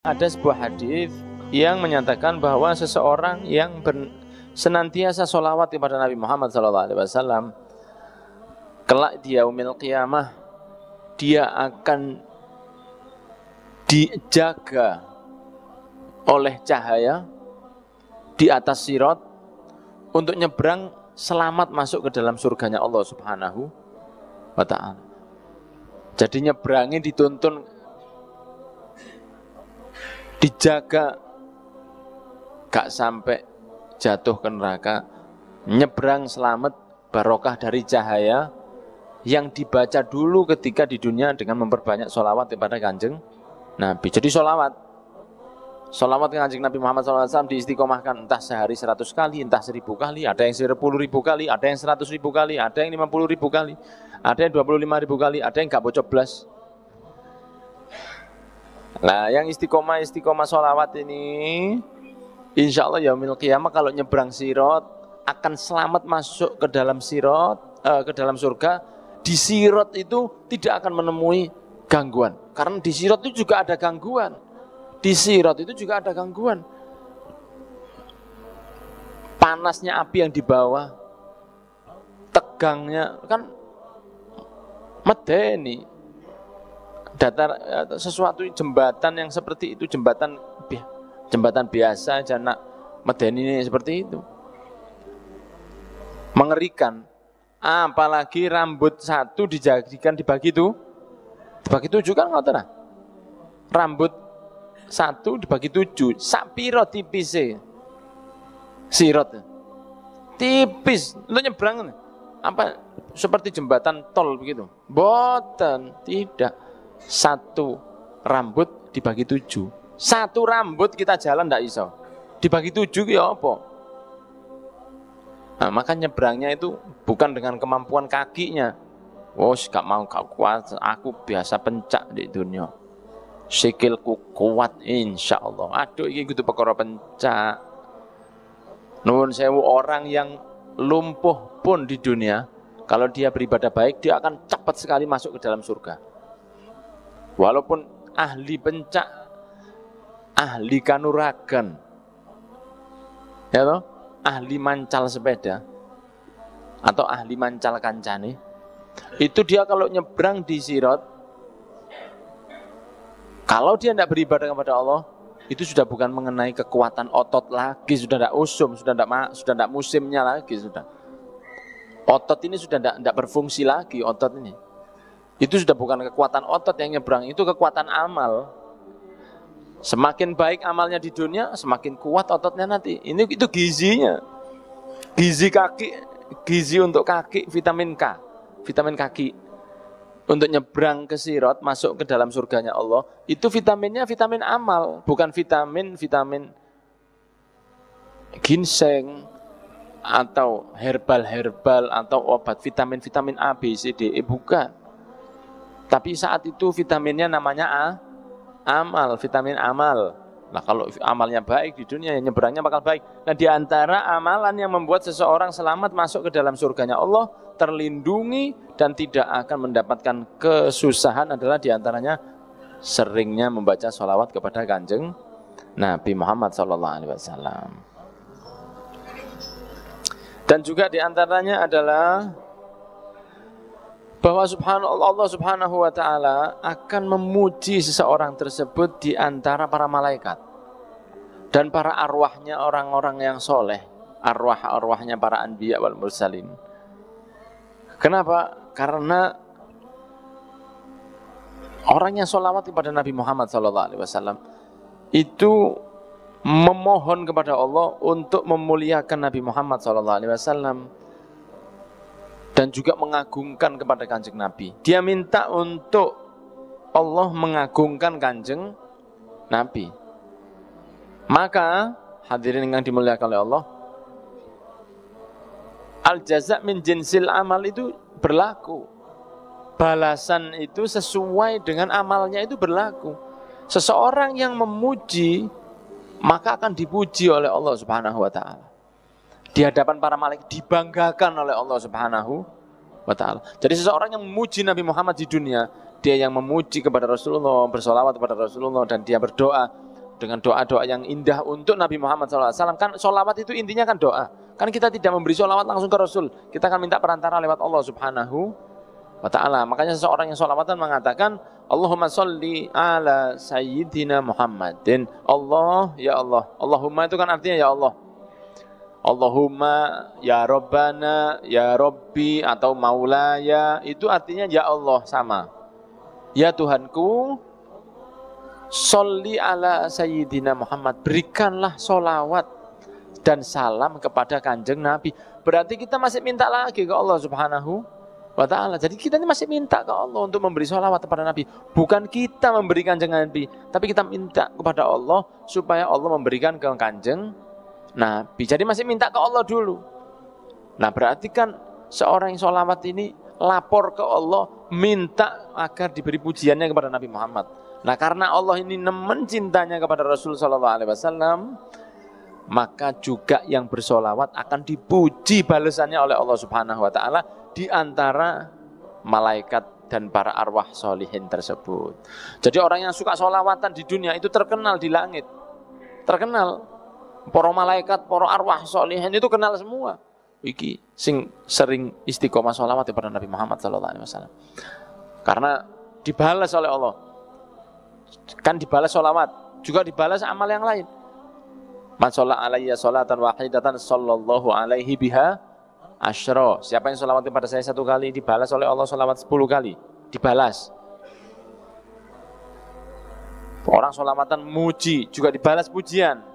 ada sebuah hadis yang menyatakan bahwa seseorang yang ber, senantiasa sholawat kepada Nabi Muhammad SAW, kelak dia umil qiyamah, dia akan dijaga oleh cahaya di atas sirot untuk nyebrang selamat masuk ke dalam surganya Allah Subhanahu wa taala. Jadi nyebrangi dituntun dijaga gak sampai jatuh ke neraka nyebrang selamat barokah dari cahaya yang dibaca dulu ketika di dunia dengan memperbanyak sholawat kepada kanjeng Nabi jadi sholawat sholawat kanjeng Nabi Muhammad SAW diistiqomahkan entah sehari seratus kali entah seribu kali ada yang 10 ribu kali ada yang seratus ribu kali ada yang lima puluh ribu kali ada yang dua puluh lima ribu kali ada yang gak bocoblas Nah, yang istiqomah istiqomah sholawat ini, insya Allah ya kiamah kalau nyebrang sirot akan selamat masuk ke dalam sirot, eh, ke dalam surga. Di sirot itu tidak akan menemui gangguan, karena di sirot itu juga ada gangguan. Di sirot itu juga ada gangguan. Panasnya api yang di bawah, tegangnya kan medeni datar ya, sesuatu jembatan yang seperti itu jembatan jembatan biasa aja nak medeni ini seperti itu mengerikan apalagi rambut satu dijadikan dibagi itu dibagi tujuh kan nggak tahu rambut satu dibagi tujuh sapiro tipis e? sirot tipis lu nyebrang apa seperti jembatan tol begitu boten tidak satu rambut dibagi tujuh. Satu rambut kita jalan tidak iso. Dibagi tujuh ya apa? Nah, maka nyebrangnya itu bukan dengan kemampuan kakinya. Wos, gak mau gak kuat, aku biasa pencak di dunia. Sikilku kuat insya Allah. Aduh, ini gitu pekoro pencak. namun sewu orang yang lumpuh pun di dunia, kalau dia beribadah baik, dia akan cepat sekali masuk ke dalam surga. Walaupun ahli pencak, ahli kanuragan, ya toh, ahli mancal sepeda, atau ahli mancal kancane, itu dia kalau nyebrang di sirot, kalau dia tidak beribadah kepada Allah, itu sudah bukan mengenai kekuatan otot lagi, sudah tidak usum, sudah tidak sudah tidak musimnya lagi sudah. Otot ini sudah tidak berfungsi lagi, otot ini. Itu sudah bukan kekuatan otot yang nyebrang, itu kekuatan amal. Semakin baik amalnya di dunia, semakin kuat ototnya nanti. Ini itu gizinya. Gizi kaki, gizi untuk kaki, vitamin K, vitamin kaki. Untuk nyebrang ke sirot, masuk ke dalam surganya Allah, itu vitaminnya vitamin amal, bukan vitamin vitamin ginseng atau herbal-herbal atau obat vitamin-vitamin A, B, C, D, E, bukan tapi saat itu vitaminnya namanya A, amal, vitamin amal. Nah kalau amalnya baik di dunia, ya nyeberangnya bakal baik. Nah di antara amalan yang membuat seseorang selamat masuk ke dalam surganya Allah, terlindungi dan tidak akan mendapatkan kesusahan adalah di antaranya seringnya membaca sholawat kepada kanjeng Nabi Muhammad SAW. Dan juga di antaranya adalah bahwa subhanallah Allah Subhanahu wa taala akan memuji seseorang tersebut di antara para malaikat dan para arwahnya orang-orang yang soleh arwah-arwahnya para anbiya wal mursalin kenapa karena orang yang solawat kepada Nabi Muhammad SAW itu memohon kepada Allah untuk memuliakan Nabi Muhammad SAW dan juga mengagungkan kepada kanjeng Nabi. Dia minta untuk Allah mengagungkan kanjeng Nabi. Maka hadirin yang dimuliakan oleh Allah, al jaza min jinsil amal itu berlaku. Balasan itu sesuai dengan amalnya itu berlaku. Seseorang yang memuji maka akan dipuji oleh Allah Subhanahu wa taala di hadapan para malaikat dibanggakan oleh Allah Subhanahu wa taala. Jadi seseorang yang memuji Nabi Muhammad di dunia, dia yang memuji kepada Rasulullah, bersolawat kepada Rasulullah dan dia berdoa dengan doa-doa yang indah untuk Nabi Muhammad SAW. Kan solawat itu intinya kan doa. Kan kita tidak memberi solawat langsung ke Rasul. Kita akan minta perantara lewat Allah Subhanahu wa ta'ala. Makanya seseorang yang solawatan mengatakan, Allahumma sholli ala sayyidina Muhammadin. Allah, ya Allah. Allahumma itu kan artinya ya Allah. Allahumma ya Rabbana ya Rabbi atau Maulaya itu artinya ya Allah sama. Ya Tuhanku Soli ala Sayyidina Muhammad Berikanlah solawat dan salam kepada kanjeng Nabi Berarti kita masih minta lagi ke Allah subhanahu wa ta'ala Jadi kita ini masih minta ke Allah untuk memberi solawat kepada Nabi Bukan kita memberikan kanjeng Nabi Tapi kita minta kepada Allah supaya Allah memberikan ke kanjeng Nabi. Jadi masih minta ke Allah dulu. Nah berarti kan seorang yang sholawat ini lapor ke Allah, minta agar diberi pujiannya kepada Nabi Muhammad. Nah karena Allah ini nemen cintanya kepada Rasul Shallallahu Alaihi Wasallam, maka juga yang bersolawat akan dipuji balasannya oleh Allah Subhanahu Wa Taala di antara malaikat dan para arwah solihin tersebut. Jadi orang yang suka solawatan di dunia itu terkenal di langit, terkenal para malaikat, para arwah solihin itu kenal semua. Iki sing sering istiqomah sholawat kepada Nabi Muhammad Sallallahu Alaihi Wasallam. Karena dibalas oleh Allah. Kan dibalas sholawat, juga dibalas amal yang lain. Man sholat alaiya sholatan wahidatan sallallahu alaihi biha asyro. Siapa yang sholawat kepada saya satu kali, dibalas oleh Allah sholawat sepuluh kali. Dibalas. Orang sholawatan muji, juga dibalas pujian.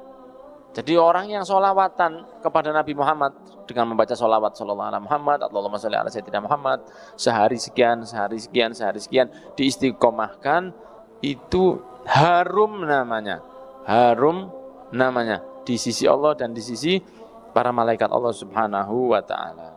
Jadi orang yang sholawatan kepada Nabi Muhammad dengan membaca sholawat sholawat ala Muhammad, Allahumma sholli ala Sayyidina Muhammad, sehari sekian, sehari sekian, sehari sekian, diistiqomahkan itu harum namanya, harum namanya di sisi Allah dan di sisi para malaikat Allah Subhanahu Wa Taala.